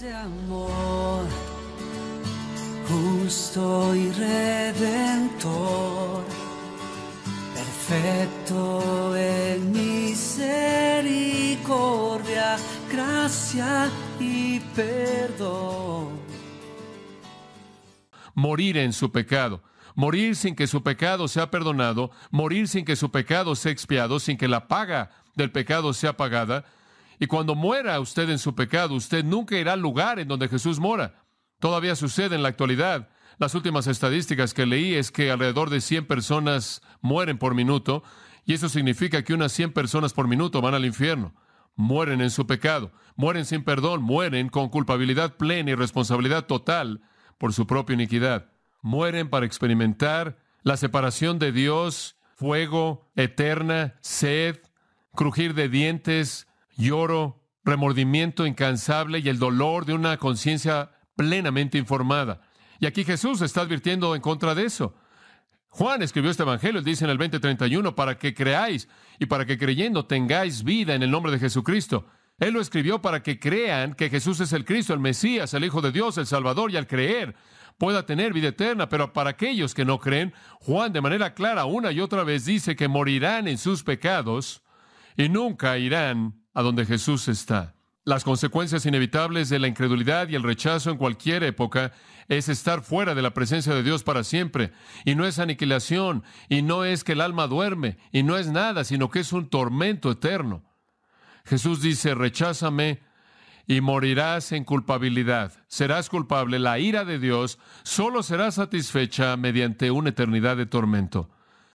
de amor, justo y redentor, perfecto en misericordia, gracia y perdón. Morir en su pecado morir sin que su pecado sea perdonado, morir sin que su pecado sea expiado, sin que la paga del pecado sea pagada, y cuando muera usted en su pecado, usted nunca irá al lugar en donde Jesús mora. Todavía sucede en la actualidad. Las últimas estadísticas que leí es que alrededor de 100 personas mueren por minuto, y eso significa que unas 100 personas por minuto van al infierno. Mueren en su pecado, mueren sin perdón, mueren con culpabilidad plena y responsabilidad total por su propia iniquidad. Mueren para experimentar la separación de Dios, fuego, eterna, sed, crujir de dientes, lloro, remordimiento incansable y el dolor de una conciencia plenamente informada. Y aquí Jesús está advirtiendo en contra de eso. Juan escribió este evangelio, dice en el 20:31, para que creáis y para que creyendo tengáis vida en el nombre de Jesucristo. Él lo escribió para que crean que Jesús es el Cristo, el Mesías, el Hijo de Dios, el Salvador, y al creer pueda tener vida eterna. Pero para aquellos que no creen, Juan de manera clara una y otra vez dice que morirán en sus pecados y nunca irán a donde Jesús está. Las consecuencias inevitables de la incredulidad y el rechazo en cualquier época es estar fuera de la presencia de Dios para siempre. Y no es aniquilación, y no es que el alma duerme, y no es nada, sino que es un tormento eterno. Jesús dice, recházame y morirás en culpabilidad. Serás culpable. La ira de Dios solo será satisfecha mediante una eternidad de tormento.